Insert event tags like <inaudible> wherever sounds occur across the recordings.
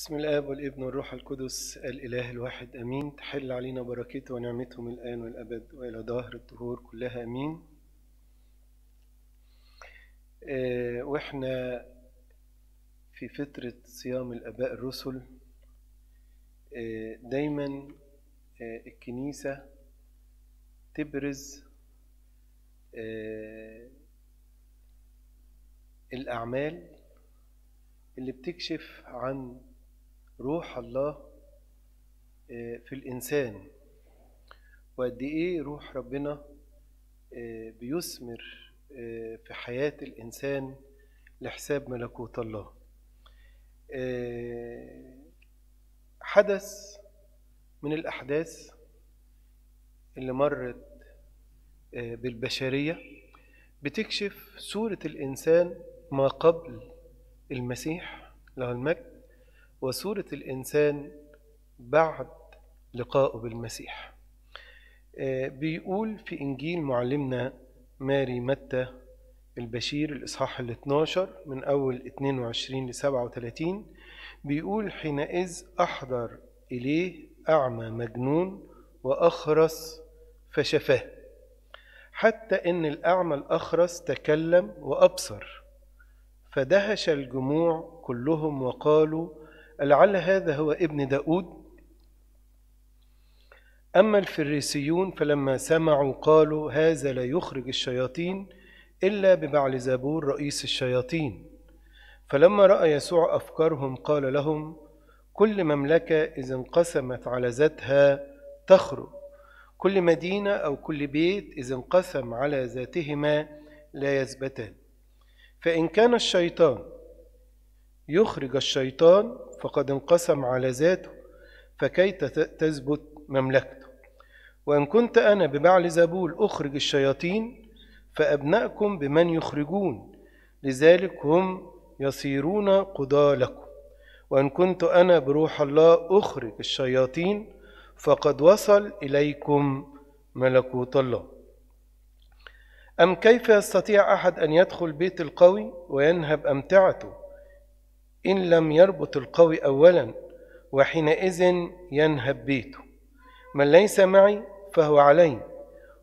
بسم الآب والابن والروح القدس الإله الواحد أمين تحل علينا بركته ونعمته من الآن والأبد وإلى ظهر الدهور كلها أمين آه، وإحنا في فترة صيام الآباء الرسل آه، دايما آه، الكنيسة تبرز الأعمال اللي بتكشف عن روح الله آه، في الإنسان وقد إيه روح ربنا آه، بيثمر آه، في حياة الإنسان لحساب ملكوت الله حدث من الأحداث اللي مرت بالبشرية بتكشف صورة الإنسان ما قبل المسيح له المجد وصورة الإنسان بعد لقائه بالمسيح آه، بيقول في إنجيل معلمنا ماري متى البشير الإصحاح ال 12 من أول 22 ل 37 بيقول حينئذ أحضر إليه أعمى مجنون وأخرس فشفاه حتى إن الأعمى الأخرس تكلم وأبصر فدهش الجموع كلهم وقالوا لعل هذا هو ابن داود أما الفريسيون فلما سمعوا قالوا هذا لا يخرج الشياطين إلا ببعلزبور رئيس الشياطين فلما رأى يسوع أفكارهم قال لهم كل مملكة إذا انقسمت على ذاتها تخرج كل مدينة أو كل بيت إذا انقسم على ذاتهما لا يثبتان فإن كان الشيطان يخرج الشيطان فقد انقسم على ذاته فكي تثبت مملكته وإن كنت أنا ببعل زبول أخرج الشياطين فأبنائكم بمن يخرجون لذلك هم يصيرون قضاء لكم وإن كنت أنا بروح الله أخرج الشياطين فقد وصل إليكم ملكوت الله أم كيف يستطيع أحد أن يدخل بيت القوي وينهب أمتعته إن لم يربط القوي أولا وحينئذ ينهب بيته من ليس معي فهو علي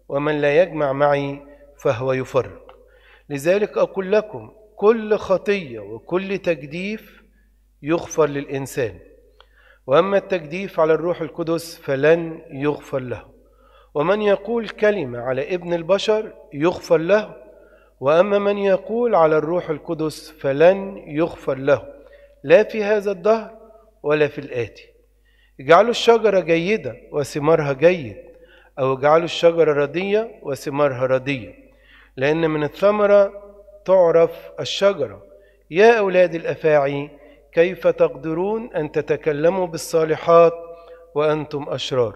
ومن لا يجمع معي فهو يفرق لذلك أقول لكم كل خطية وكل تجديف يغفر للإنسان وأما التجديف على الروح القدس فلن يغفر له ومن يقول كلمة على ابن البشر يغفر له وأما من يقول على الروح القدس فلن يغفر له لا في هذا الدهر ولا في الآتي اجعلوا الشجرة جيدة وثمارها جيد أو اجعلوا الشجرة ردية وثمارها ردية لأن من الثمرة تعرف الشجرة يا أولاد الأفاعي كيف تقدرون أن تتكلموا بالصالحات وأنتم أشرار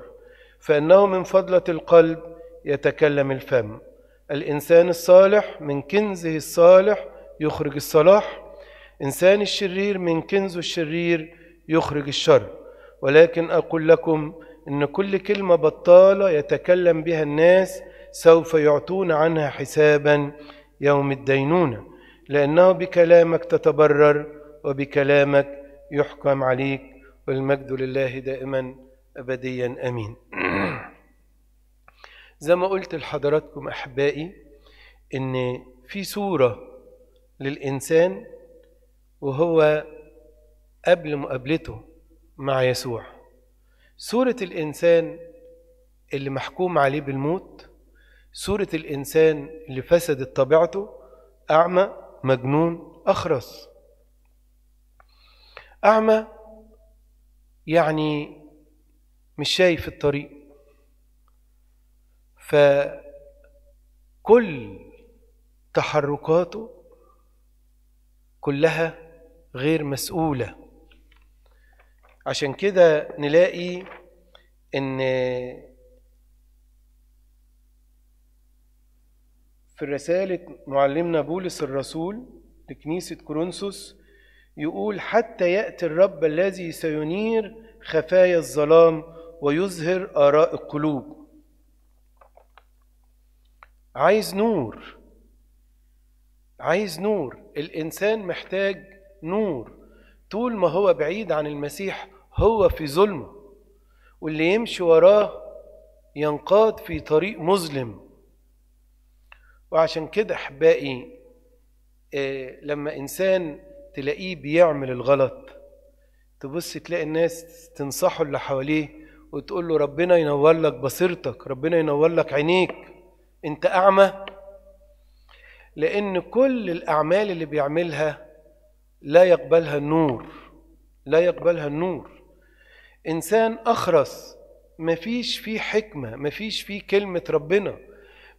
فإنه من فضلة القلب يتكلم الفم الإنسان الصالح من كنزه الصالح يخرج الصلاح إنسان الشرير من كنز الشرير يخرج الشر ولكن أقول لكم إن كل كلمة بطالة يتكلم بها الناس سوف يعطون عنها حسابا يوم الدينونة لأنه بكلامك تتبرر وبكلامك يحكم عليك والمجد لله دائما أبديا أمين <clears throat> زي ما قلت لحضراتكم أحبائي إن في صورة للإنسان وهو قبل مقابلته مع يسوع صورة الإنسان اللي محكوم عليه بالموت صورة الإنسان اللي فسدت طبيعته أعمى مجنون أخرس أعمى يعني مش شايف الطريق فكل تحركاته كلها غير مسؤولة عشان كده نلاقي ان في رسالة معلمنا بولس الرسول لكنيسة كورنثوس يقول حتى يأتي الرب الذي سينير خفايا الظلام ويظهر آراء القلوب عايز نور عايز نور الإنسان محتاج نور طول ما هو بعيد عن المسيح هو في ظلمه واللي يمشي وراه ينقاد في طريق مظلم وعشان كده احبائي آه، لما انسان تلاقيه بيعمل الغلط تبص تلاقي الناس تنصحه اللي حواليه وتقول له ربنا ينور لك بصيرتك ربنا ينور لك عينيك انت اعمى لان كل الاعمال اللي بيعملها لا يقبلها النور لا يقبلها النور إنسان أخرس مفيش فيه حكمة مفيش فيه كلمة ربنا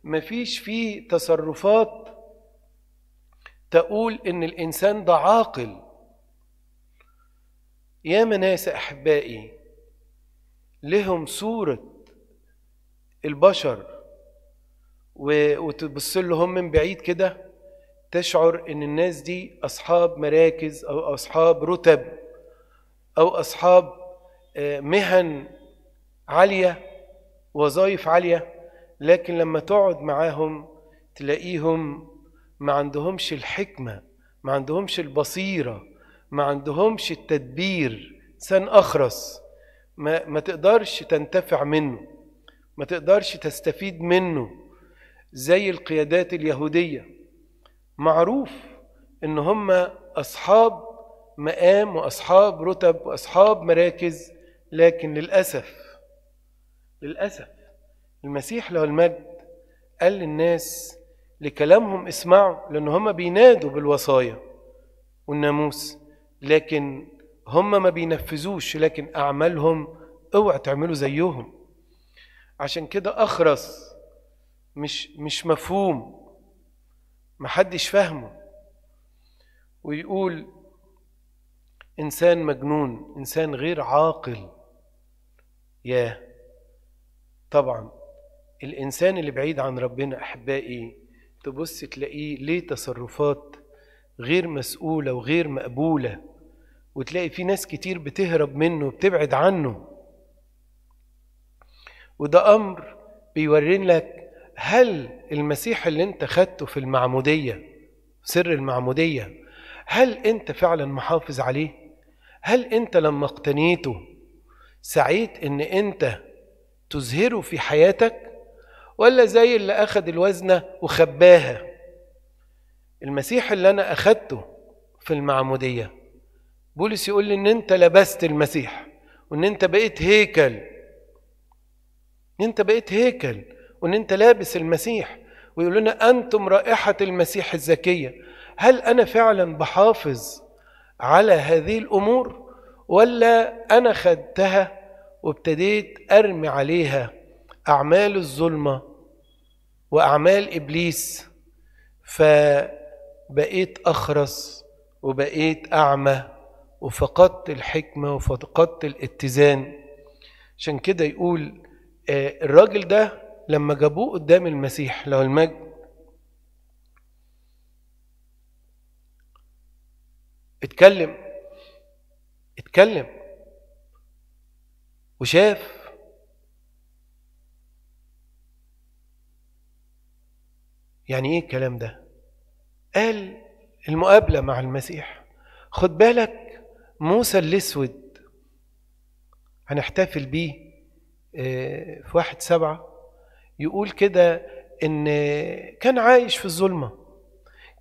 مفيش فيه تصرفات تقول إن الإنسان ده عاقل يا ناس أحبائي لهم صورة البشر وتبص لهم من بعيد كده تشعر ان الناس دي اصحاب مراكز او اصحاب رتب او اصحاب آه، مهن عاليه وظائف عاليه لكن لما تقعد معاهم تلاقيهم ما عندهمش الحكمه ما عندهمش البصيره ما عندهمش التدبير سن اخرس ما, ما تقدرش تنتفع منه ما تقدرش تستفيد منه زي القيادات اليهوديه معروف ان هم اصحاب مقام واصحاب رتب واصحاب مراكز لكن للاسف للاسف المسيح له المجد قال للناس لكلامهم اسمعوا لان هم بينادوا بالوصايا والناموس لكن هم ما بينفذوش لكن اعمالهم اوعى تعملوا زيهم عشان كده اخرس مش مش مفهوم محدش فاهمه ويقول إنسان مجنون إنسان غير عاقل ياه طبعا الإنسان اللي بعيد عن ربنا أحبائي تبص تلاقيه ليه تصرفات غير مسؤولة وغير مقبولة وتلاقي في ناس كتير بتهرب منه وبتبعد عنه وده أمر بيورين لك هل المسيح اللي انت خدته في المعمودية سر المعمودية هل انت فعلا محافظ عليه هل انت لما اقتنيته سعيت ان انت تظهره في حياتك ولا زي اللي اخد الوزنة وخباها المسيح اللي انا اخدته في المعمودية بولس يقول لي ان انت لبست المسيح وان انت بقيت هيكل انت بقيت هيكل وان انت لابس المسيح ويقول لنا انتم رائحه المسيح الزكيه هل انا فعلا بحافظ على هذه الامور ولا انا خدتها وابتديت ارمي عليها اعمال الظلمه واعمال ابليس فبقيت اخرس وبقيت اعمى وفقدت الحكمه وفقدت الاتزان عشان كده يقول آه، الراجل ده لما جابوه قدام المسيح لو المجد اتكلم اتكلم وشاف يعني ايه الكلام ده قال المقابله مع المسيح خد بالك موسى الاسود هنحتفل بيه آه، في واحد سبعه يقول كده ان كان عايش في الظلمه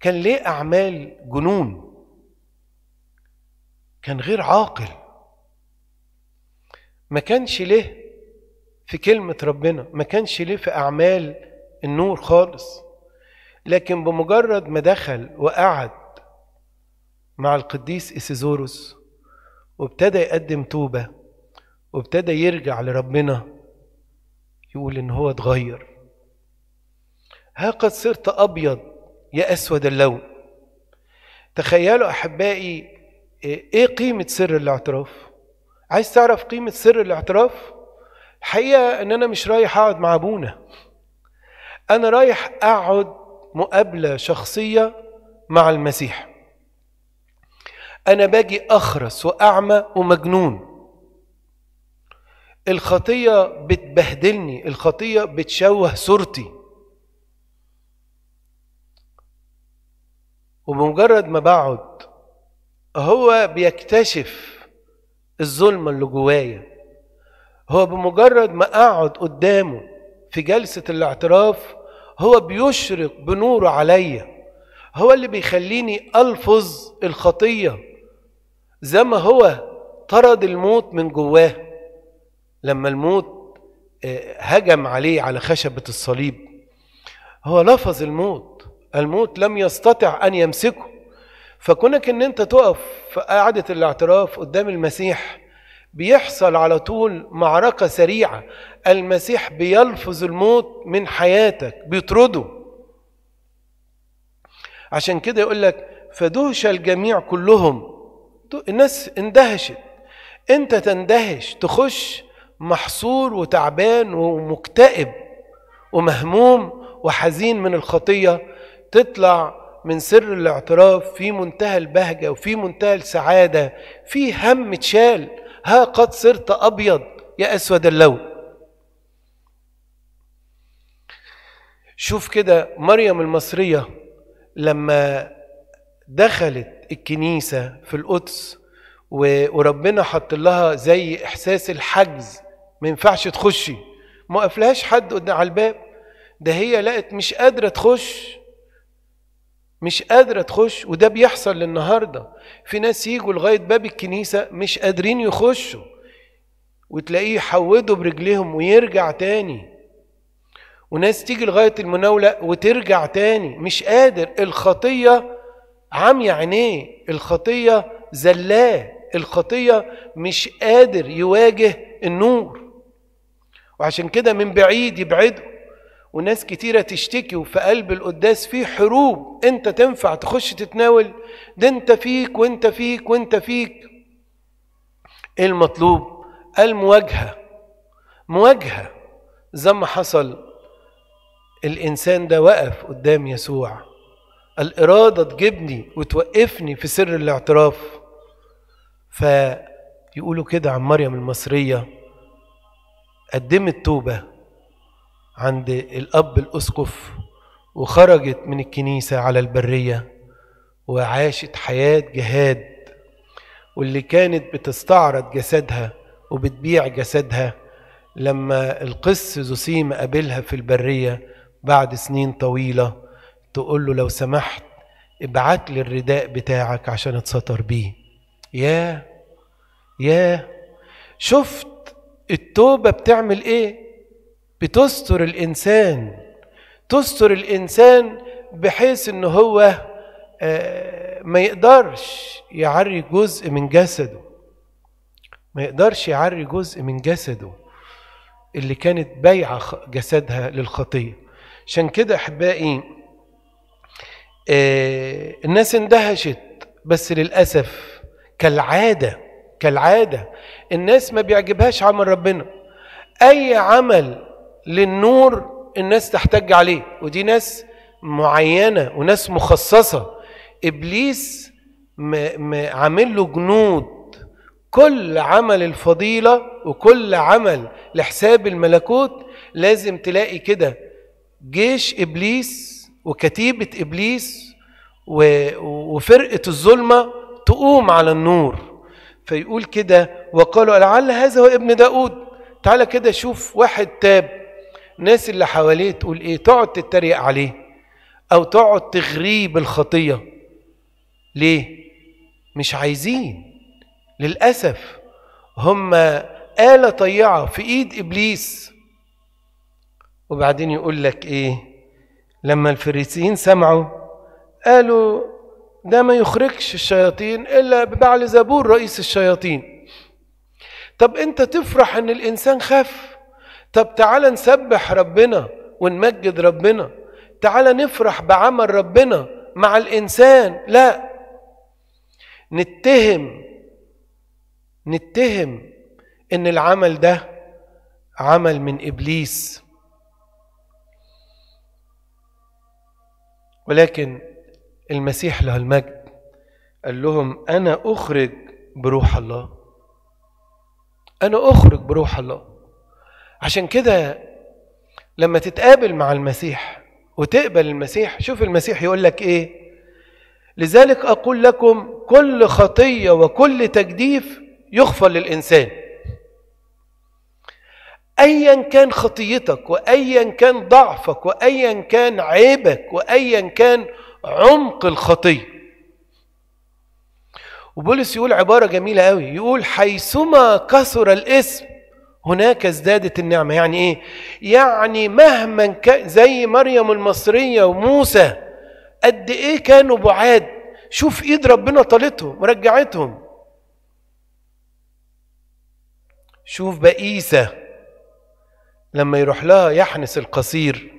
كان ليه اعمال جنون كان غير عاقل ما كانش ليه في كلمه ربنا ما كانش ليه في اعمال النور خالص لكن بمجرد ما دخل وقعد مع القديس اسيزوروس وابتدى يقدم توبه وابتدى يرجع لربنا يقول إن هو اتغير ها قد صرت أبيض يا أسود اللون تخيلوا أحبائي إيه قيمة سر الاعتراف عايز تعرف قيمة سر الاعتراف الحقيقة إن أنا مش رايح أقعد مع أبونا أنا رايح أقعد مقابلة شخصية مع المسيح أنا باجي أخرس وأعمى ومجنون الخطية بتبهدلني الخطية بتشوه صورتي وبمجرد ما بقعد هو بيكتشف الظلمة اللي جوايا هو بمجرد ما أقعد قدامه في جلسة الاعتراف هو بيشرق بنوره عليا هو اللي بيخليني ألفظ الخطية زي ما هو طرد الموت من جواه لما الموت آه، هجم عليه على خشبة الصليب هو لفظ الموت الموت لم يستطع أن يمسكه فكونك أن أنت تقف في قاعدة الاعتراف قدام المسيح بيحصل على طول معركة سريعة المسيح بيلفظ الموت من حياتك بيطرده عشان كده يقول لك فدهش الجميع كلهم الناس اندهشت انت تندهش تخش محصور وتعبان ومكتئب ومهموم وحزين من الخطية تطلع من سر الاعتراف في منتهى البهجة وفي منتهى السعادة في هم اتشال ها قد صرت أبيض يا أسود اللون شوف كده مريم المصرية لما دخلت الكنيسة في القدس وربنا حط لها زي إحساس الحجز ما ينفعش تخشي ما وقفلهاش حد قدام على الباب ده هي لقت مش قادره تخش مش قادره تخش وده بيحصل النهارده في ناس يجوا لغايه باب الكنيسه مش قادرين يخشوا وتلاقيه يحودوا برجليهم ويرجع تاني وناس تيجي لغايه المناوله وترجع تاني مش قادر الخطيه عمي عينيه الخطيه زلاه الخطيه مش قادر يواجه النور وعشان كده من بعيد يبعدوا وناس كتيرة تشتكي وفي قلب القداس في حروب انت تنفع تخش تتناول ده انت فيك وانت فيك وانت فيك ايه المطلوب المواجهة مواجهة زي ما حصل الإنسان ده وقف قدام يسوع الإرادة تجيبني وتوقفني في سر الاعتراف فيقولوا كده عن مريم المصرية قدمت توبة عند الأب الأسقف وخرجت من الكنيسة على البرية وعاشت حياة جهاد واللي كانت بتستعرض جسدها وبتبيع جسدها لما القس زوسيم قابلها في البرية بعد سنين طويلة تقول له لو سمحت ابعت لي الرداء بتاعك عشان اتستر بيه ياه ياه شفت التوبة بتعمل إيه؟ بتستر الإنسان تستر الإنسان بحيث إن هو آه، ما يقدرش يعري جزء من جسده ما يقدرش يعري جزء من جسده اللي كانت بايعة جسدها للخطية عشان كده أحبائي آه، الناس اندهشت بس للأسف كالعادة كالعادة الناس ما بيعجبهاش عمل ربنا أي عمل للنور الناس تحتج عليه ودي ناس معينة وناس مخصصة إبليس عامل له جنود كل عمل الفضيلة وكل عمل لحساب الملكوت لازم تلاقي كده جيش إبليس وكتيبة إبليس وفرقة الظلمة تقوم على النور فيقول كده وقالوا لعل هذا هو ابن داود تعالى كده شوف واحد تاب الناس اللي حواليه تقول ايه تقعد تتريق عليه او تقعد تغريه بالخطيه ليه مش عايزين للاسف هم آلة طيعة في إيد إبليس وبعدين يقول لك إيه لما الفريسيين سمعوا قالوا ده ما يخرجش الشياطين إلا ببعل زبور رئيس الشياطين طب أنت تفرح إن الإنسان خاف طب تعالى نسبح ربنا ونمجد ربنا تعالى نفرح بعمل ربنا مع الإنسان لا نتهم نتهم إن العمل ده عمل من إبليس ولكن المسيح له المجد قال لهم أنا أخرج بروح الله أنا أخرج بروح الله عشان كده لما تتقابل مع المسيح وتقبل المسيح شوف المسيح يقول لك إيه لذلك أقول لكم كل خطية وكل تجديف يغفر للإنسان ايا كان خطيتك وايا كان ضعفك وايا كان عيبك وايا كان عمق الخطية وبولس يقول عبارة جميلة قوي يقول حيثما كثر الاسم هناك ازدادت النعمة يعني ايه يعني مهما كان زي مريم المصرية وموسى قد ايه كانوا بعاد شوف ايد ربنا طالتهم ورجعتهم شوف بقيسة لما يروح لها يحنس القصير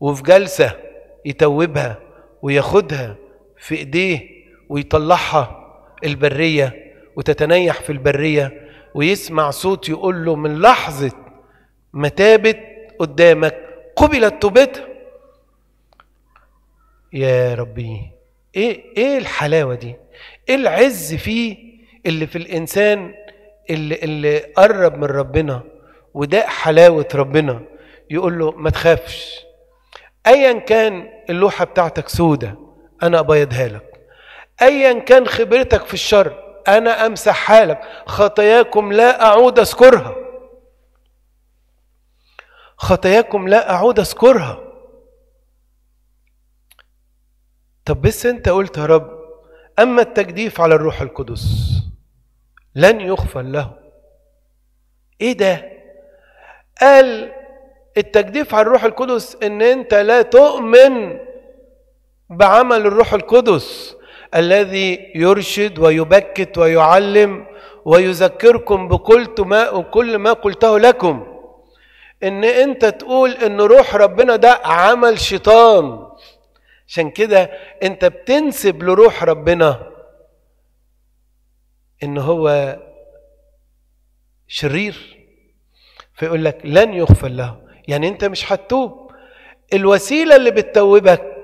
وفي جلسة يتوبها وياخدها في ايديه ويطلعها البريه وتتنيح في البريه ويسمع صوت يقول له من لحظه ما تابت قدامك قبلت توبتها يا ربي ايه ايه الحلاوه دي ايه العز فيه اللي في الانسان اللي اللي قرب من ربنا وده حلاوه ربنا يقول له ما تخافش ايا كان اللوحه بتاعتك سودة انا ابيضها لك ايا كان خبرتك في الشر انا امسح حالك خطاياكم لا اعود اذكرها خطاياكم لا اعود اذكرها طب بس انت قلت يا رب اما التجديف على الروح القدس لن يغفل له ايه ده قال التجديف على الروح القدس ان انت لا تؤمن بعمل الروح القدس الذي يرشد ويبكت ويعلم ويذكركم بكل ما وكل ما قلته لكم ان انت تقول ان روح ربنا ده عمل شيطان عشان كده انت بتنسب لروح ربنا ان هو شرير فيقول لك لن يغفر له يعني انت مش هتتوب الوسيله اللي بتتوبك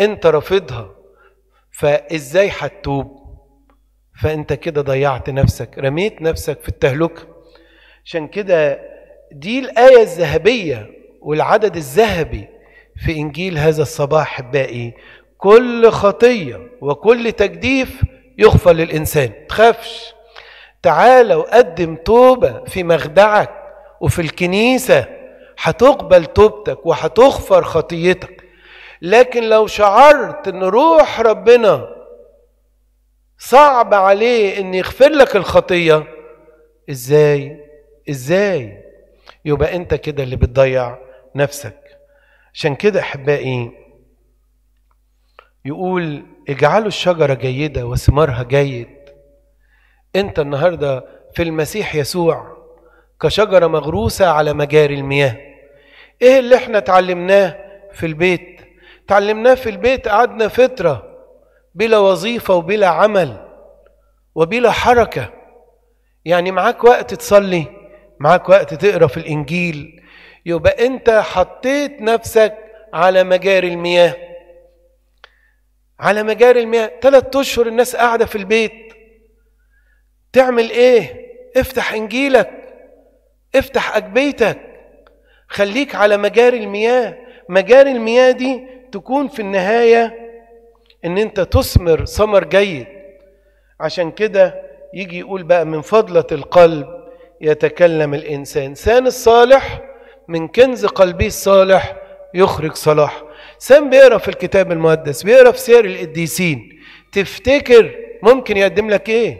انت رافضها فازاي هتتوب فانت كده ضيعت نفسك رميت نفسك في التهلكه عشان كده دي الايه الذهبيه والعدد الذهبي في انجيل هذا الصباح احبائي كل خطيه وكل تجديف يغفر للانسان تخافش تعالى وقدم توبه في مخدعك وفي الكنيسه هتقبل توبتك وهتغفر خطيتك لكن لو شعرت ان روح ربنا صعب عليه ان يغفر لك الخطيه ازاي ازاي يبقى انت كده اللي بتضيع نفسك عشان كده احبائي يقول اجعلوا الشجره جيده وثمارها جيد انت النهارده في المسيح يسوع كشجره مغروسه على مجاري المياه ايه اللي احنا اتعلمناه في البيت اتعلمناه في البيت قعدنا فتره بلا وظيفه وبلا عمل وبلا حركه يعني معاك وقت تصلي معاك وقت تقرا في الانجيل يبقى انت حطيت نفسك على مجاري المياه على مجاري المياه ثلاثة اشهر الناس قاعده في البيت تعمل ايه افتح انجيلك افتح اجبيتك خليك على مجاري المياه مجاري المياه دي تكون في النهاية ان انت تثمر ثمر جيد عشان كده يجي يقول بقى من فضلة القلب يتكلم الإنسان سان الصالح من كنز قلبه الصالح يخرج صلاح سام بيقرا في الكتاب المقدس بيقرا في سير القديسين تفتكر ممكن يقدم لك ايه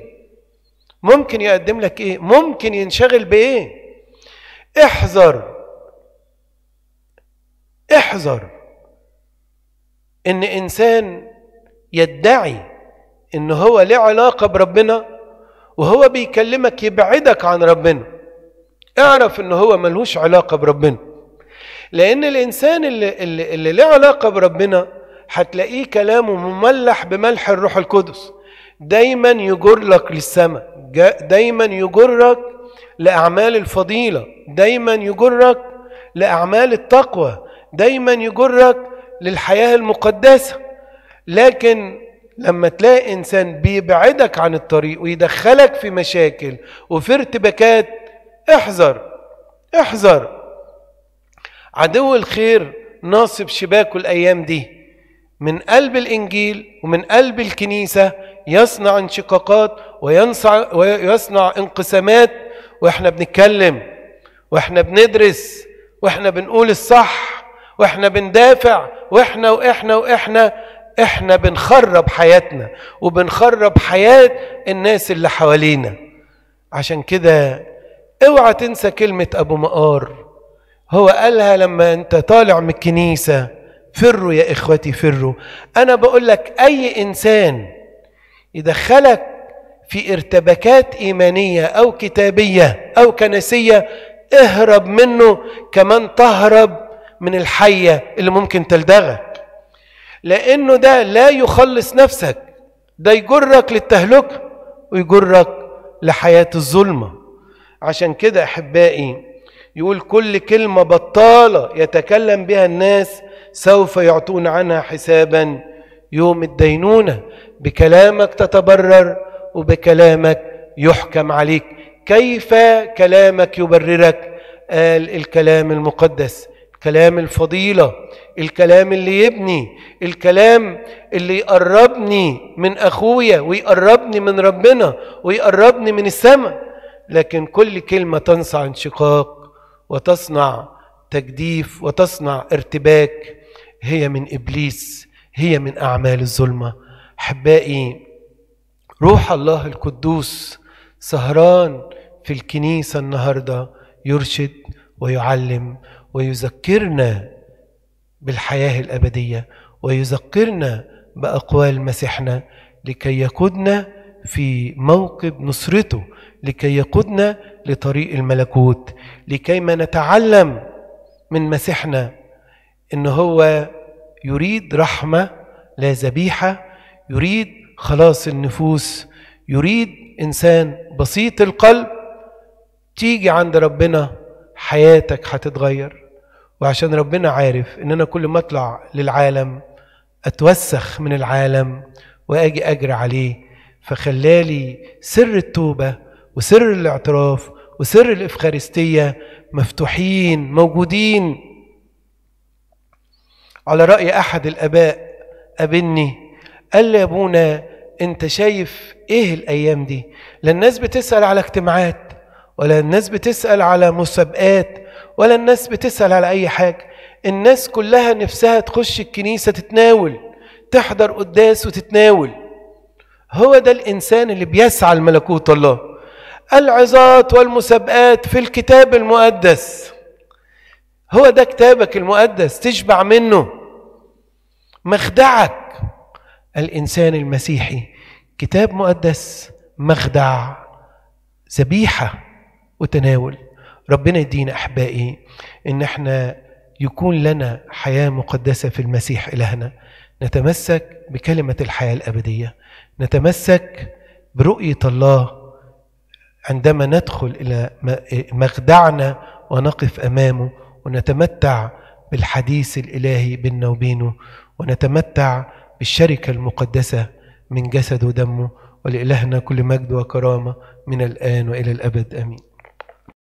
ممكن يقدم لك ايه ممكن ينشغل بايه احذر احذر ان انسان يدعي ان هو له علاقه بربنا وهو بيكلمك يبعدك عن ربنا اعرف ان هو ملهوش علاقه بربنا لان الانسان اللي اللي, اللي له علاقه بربنا هتلاقيه كلامه مملح بملح الروح القدس دايما يجرك للسماء دايما يجرك لاعمال الفضيله دايما يجرك لاعمال التقوى دايما يجرك للحياة المقدسة لكن لما تلاقي إنسان بيبعدك عن الطريق ويدخلك في مشاكل وفي ارتباكات احذر احذر عدو الخير ناصب شباكه الأيام دي من قلب الإنجيل ومن قلب الكنيسة يصنع انشقاقات وينصع ويصنع انقسامات وإحنا بنتكلم وإحنا بندرس وإحنا بنقول الصح واحنا بندافع واحنا واحنا واحنا احنا بنخرب حياتنا وبنخرب حياة الناس اللي حوالينا عشان كده اوعى تنسى كلمة ابو مقار هو قالها لما انت طالع من الكنيسة فروا يا اخوتي فروا انا بقول لك اي انسان يدخلك في ارتباكات ايمانية او كتابية او كنسية اهرب منه كمان تهرب من الحية اللي ممكن تلدغك لأنه ده لا يخلص نفسك ده يجرك للتهلكة ويجرك لحياة الظلمة عشان كده أحبائي يقول كل كلمة بطالة يتكلم بها الناس سوف يعطون عنها حسابا يوم الدينونة بكلامك تتبرر وبكلامك يحكم عليك كيف كلامك يبررك قال الكلام المقدس كلام الفضيله الكلام اللي يبني الكلام اللي يقربني من اخويا ويقربني من ربنا ويقربني من السماء لكن كل كلمه تنصع انشقاق وتصنع تجديف وتصنع ارتباك هي من ابليس هي من اعمال الظلمه احبائي روح الله القدوس سهران في الكنيسه النهارده يرشد ويعلم ويذكرنا بالحياة الأبدية ويذكرنا بأقوال مسيحنا لكي يقودنا في موكب نصرته لكي يقودنا لطريق الملكوت لكي ما نتعلم من مسيحنا ان هو يريد رحمة لا ذبيحة يريد خلاص النفوس يريد انسان بسيط القلب تيجي عند ربنا حياتك هتتغير وعشان ربنا عارف ان انا كل ما اطلع للعالم اتوسخ من العالم واجي اجري عليه فخلالي سر التوبه وسر الاعتراف وسر الافخارستيه مفتوحين موجودين على راي احد الاباء قابلني قال لي يا ابونا انت شايف ايه الايام دي لان الناس بتسال على اجتماعات ولا الناس بتسأل على مسابقات ولا الناس بتسأل على أي حاجة الناس كلها نفسها تخش الكنيسة تتناول تحضر قداس وتتناول هو ده الإنسان اللي بيسعى لملكوت الله العظات والمسابقات في الكتاب المقدس هو ده كتابك المقدس تشبع منه مخدعك الإنسان المسيحي كتاب مقدس مخدع ذبيحه وتناول ربنا يدينا أحبائي إن احنا يكون لنا حياة مقدسة في المسيح إلهنا نتمسك بكلمة الحياة الأبدية نتمسك برؤية الله عندما ندخل إلى مخدعنا ونقف أمامه ونتمتع بالحديث الإلهي بيننا وبينه ونتمتع بالشركة المقدسة من جسد ودمه ولإلهنا كل مجد وكرامة من الآن وإلى الأبد آمين